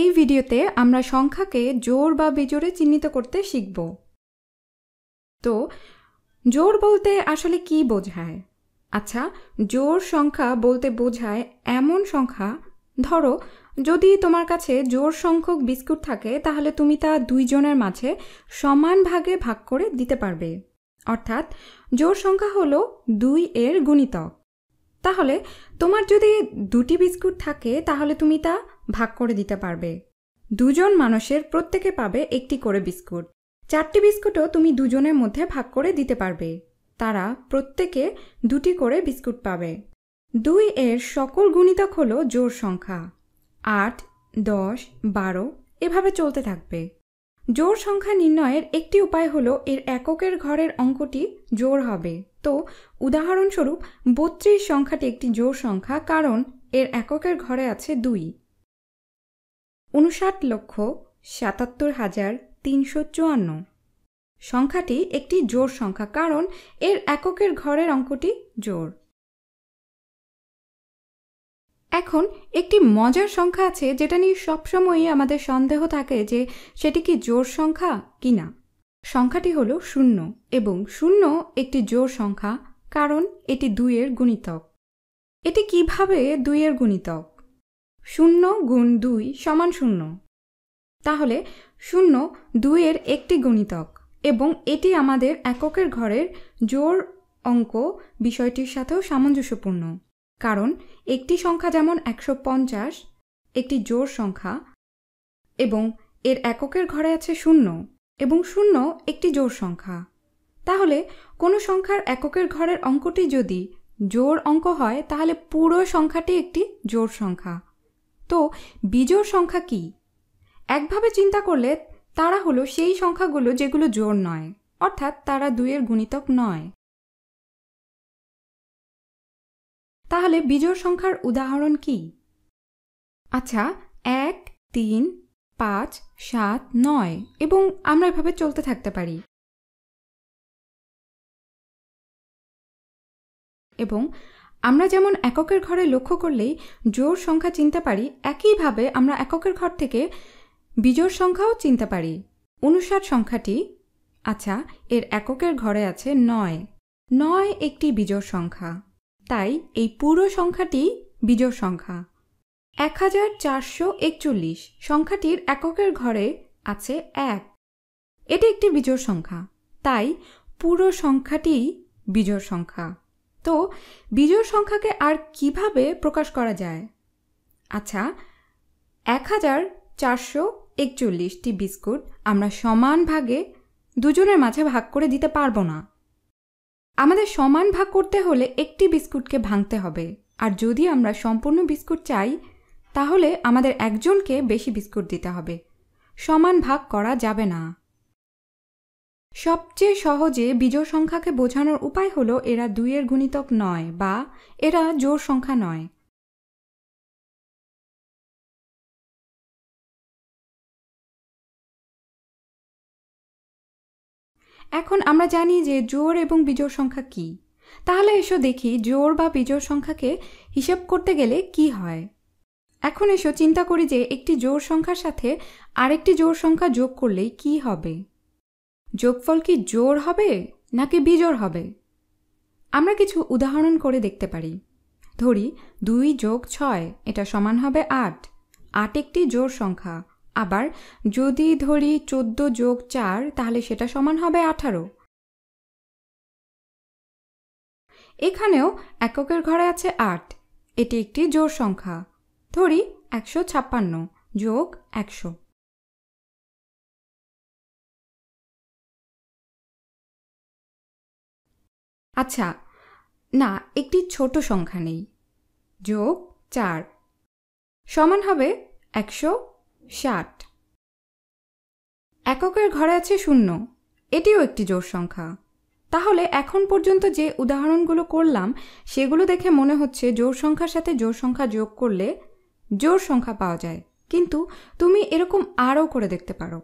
এই ভিডিওতে আমরা সংখ্যাকে জোর বা বেজোরে চিহ্নিত করতে শিখব তো জোর বলতে আসলে কি বোঝায় আচ্ছা জোর সংখ্যা বলতে বোঝায় এমন সংখ্যা ধরো যদি তোমার কাছে জোর সংখ্যক বিস্কুট থাকে তাহলে তুমি তা দুইজনের মাঝে সমান ভাগে ভাগ করে দিতে পারবে অর্থাৎ জোর সংখ্যা হলো দুই এর গুণিতক তাহলে তোমার যদি দুটি বিস্কুট থাকে তাহলে তুমি তা ভাগ করে দিতে পারবে দুজন মানুষের প্রত্যেকে পাবে একটি করে বিস্কুট চারটি বিস্কুটও তুমি দুজনের মধ্যে ভাগ করে দিতে পারবে তারা প্রত্যেকে দুটি করে বিস্কুট পাবে দুই এর সকল গুণিতক হল জোর সংখ্যা আট দশ বারো এভাবে চলতে থাকবে জোর সংখ্যা নির্ণয়ের একটি উপায় হলো এর এককের ঘরের অঙ্কটি জোর হবে তো উদাহরণস্বরূপ বত্রিশ সংখ্যাটি একটি জোর সংখ্যা কারণ এর এককের ঘরে আছে দুই উনষাট লক্ষ সাতাত্তর হাজার তিনশো চুয়ান্ন সংখ্যাটি একটি জোর সংখ্যা কারণ এর এককের ঘরের অঙ্কটি জোর এখন একটি মজার সংখ্যা আছে যেটা নিয়ে সবসময়ই আমাদের সন্দেহ থাকে যে সেটি কি জোর সংখ্যা কি না সংখ্যাটি হল শূন্য এবং শূন্য একটি জোর সংখ্যা কারণ এটি দুইয়ের গুণিতক এটি কিভাবে দুইয়ের গুণিতক শূন্য গুণ দুই সমান শূন্য তাহলে শূন্য দুইয়ের একটি গুণিতক এবং এটি আমাদের এককের ঘরের জোর অঙ্ক বিষয়টির সাথেও সামঞ্জস্যপূর্ণ কারণ একটি সংখ্যা যেমন একশো পঞ্চাশ একটি জোর সংখ্যা এবং এর এককের ঘরে আছে শূন্য এবং শূন্য একটি জোর সংখ্যা তাহলে কোনো সংখ্যার এককের ঘরের অঙ্কটি যদি জোর অঙ্ক হয় তাহলে পুরো সংখ্যাটি একটি জোর সংখ্যা তো বিজোড় সংখ্যা কি একভাবে চিন্তা করলে তারা হলো সেই সংখ্যাগুলো যেগুলো জোর নয় অর্থাৎ তারা দুইয়ের গুণিতক নয় তাহলে বিজোড় সংখ্যার উদাহরণ কি আচ্ছা এক তিন পাঁচ সাত নয় এবং আমরা এভাবে চলতে থাকতে পারি এবং আমরা যেমন এককের ঘরে লক্ষ্য করলেই জোর সংখ্যা চিনতে পারি একইভাবে আমরা এককের ঘর থেকে বিজোর সংখ্যাও চিনতে পারি অনুসার সংখ্যাটি আচ্ছা এর এককের ঘরে আছে নয় নয় একটি বিজোড় সংখ্যা তাই এই পুরো সংখ্যাটি বিজোড় সংখ্যা এক হাজার চারশো একচল্লিশ সংখ্যাটির এককের ঘরে আছে এক এটি একটি বিজোড় সংখ্যা তাই পুরো সংখ্যাটি বিজোড় সংখ্যা তো বিজোড় সংখ্যাকে আর কিভাবে প্রকাশ করা যায় আচ্ছা এক হাজার চারশো একচল্লিশটি বিস্কুট আমরা সমান ভাগে দুজনের মাঝে ভাগ করে দিতে পারবো না আমাদের সমান ভাগ করতে হলে একটি বিস্কুটকে ভাঙতে হবে আর যদি আমরা সম্পূর্ণ বিস্কুট চাই তাহলে আমাদের একজনকে বেশি বিস্কুট দিতে হবে সমান ভাগ করা যাবে না সবচেয়ে সহজে বিজোড় সংখ্যাকে বোঝানোর উপায় হলো এরা দুইয়ের গুণিতক নয় বা এরা জোর সংখ্যা নয় এখন আমরা জানি যে জোর এবং বিজোড় সংখ্যা কি তাহলে এসো দেখি জোর বা বিজোড় সংখ্যাকে হিসাব করতে গেলে কি হয় এখন এসো চিন্তা করি যে একটি জোর সংখ্যার সাথে আরেকটি জোর সংখ্যা যোগ করলেই কি হবে যোগফল কি জোর হবে নাকি বিজোড় হবে আমরা কিছু উদাহরণ করে দেখতে পারি ধরি দুই যোগ ছয় এটা সমান হবে আট আট একটি জোর সংখ্যা আবার যদি ধরি চোদ্দ যোগ চার তাহলে সেটা সমান হবে আঠারো এখানেও এককের ঘরে আছে আট এটি একটি জোর সংখ্যা ধরি একশো ছাপ্পান্ন যোগ একশো আচ্ছা না একটি ছোট সংখ্যা নেই যোগ চার সমান হবে একশো ষাট এককের ঘরে আছে শূন্য এটিও একটি জোর সংখ্যা তাহলে এখন পর্যন্ত যে উদাহরণগুলো করলাম সেগুলো দেখে মনে হচ্ছে জোর সংখ্যার সাথে জোর সংখ্যা যোগ করলে জোর সংখ্যা পাওয়া যায় কিন্তু তুমি এরকম আরও করে দেখতে পারো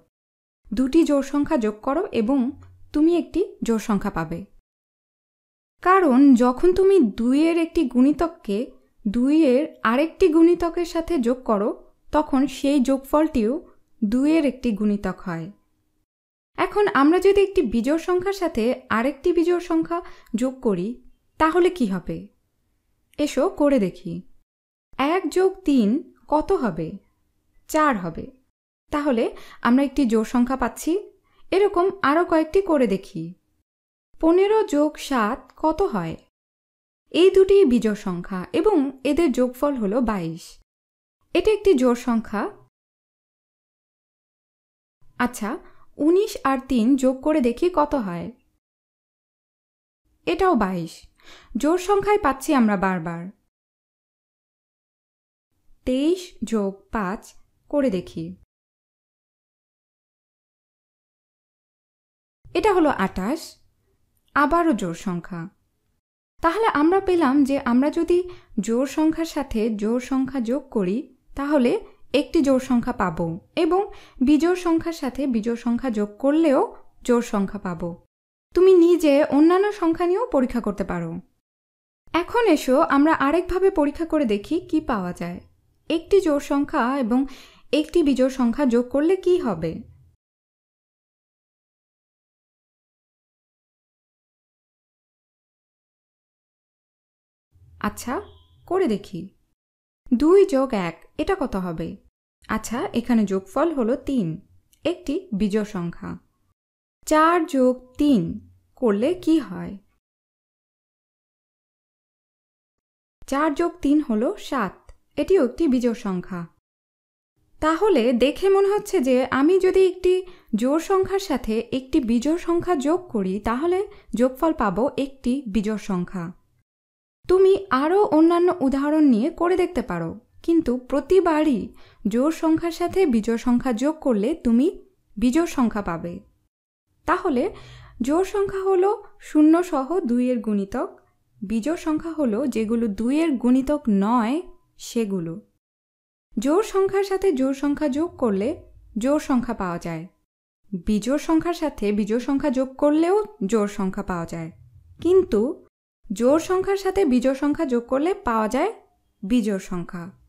দুটি জোর সংখ্যা যোগ করো এবং তুমি একটি জোর সংখ্যা পাবে কারণ যখন তুমি দুইয়ের একটি গুণিতককে দুইয়ের আরেকটি গুণিতকের সাথে যোগ করো তখন সেই যোগফলটিও দুইয়ের একটি গুণিতক হয় এখন আমরা যদি একটি বিজোড় সংখ্যার সাথে আরেকটি বিজোড় সংখ্যা যোগ করি তাহলে কি হবে এসো করে দেখি এক যোগ তিন কত হবে চার হবে তাহলে আমরা একটি জোর সংখ্যা পাচ্ছি এরকম আরও কয়েকটি করে দেখি পনেরো যোগ সাত কত হয় এই দুটি বিজোড় সংখ্যা এবং এদের যোগফল হল বাইশ এটা একটি জোর সংখ্যা আচ্ছা উনিশ আর তিন যোগ করে দেখি কত হয় এটাও বাইশ জোর সংখ্যায় পাচ্ছি আমরা বারবার তেইশ যোগ পাঁচ করে দেখি এটা হলো আটাশ আবারও জোর সংখ্যা তাহলে আমরা পেলাম যে আমরা যদি জোর সংখ্যার সাথে জোর সংখ্যা যোগ করি তাহলে একটি জোর সংখ্যা পাব এবং বিজোড় সংখ্যার সাথে বিজোড় সংখ্যা যোগ করলেও জোর সংখ্যা পাব তুমি নিজে অন্যান্য সংখ্যা নিয়েও পরীক্ষা করতে পারো এখন এসো আমরা আরেকভাবে পরীক্ষা করে দেখি কি পাওয়া যায় একটি জোড় সংখ্যা এবং একটি বিজোড় সংখ্যা যোগ করলে কি হবে আচ্ছা করে দেখি দুই যোগ এক এটা কত হবে আচ্ছা এখানে যোগফল হলো তিন একটি বিজোড় সংখ্যা চার যোগ তিন করলে কি হয় চার যোগ তিন হলো সাত এটিও একটি বিজোড় সংখ্যা তাহলে দেখে মনে হচ্ছে যে আমি যদি একটি জোড় সংখ্যার সাথে একটি বিজোড় সংখ্যা যোগ করি তাহলে যোগফল পাব একটি বিজোড় সংখ্যা তুমি আরও অন্যান্য উদাহরণ নিয়ে করে দেখতে পারো কিন্তু প্রতিবারই জোড় সংখ্যার সাথে বিজোড় সংখ্যা যোগ করলে তুমি বিজোড় সংখ্যা পাবে তাহলে জোড় সংখ্যা হল শূন্য সহ দুইয়ের গুণিতক বিজোড় সংখ্যা হল যেগুলো দুইয়ের গুণিতক নয় সেগুলো জোর সংখ্যার সাথে জোর সংখ্যা যোগ করলে জোর সংখ্যা পাওয়া যায় বিজোড় সংখ্যার সাথে বিজোড় সংখ্যা যোগ করলেও জোড় সংখ্যা পাওয়া যায় কিন্তু জোড় সংখ্যার সাথে বিজোড় সংখ্যা যোগ করলে পাওয়া যায় বিজোড় সংখ্যা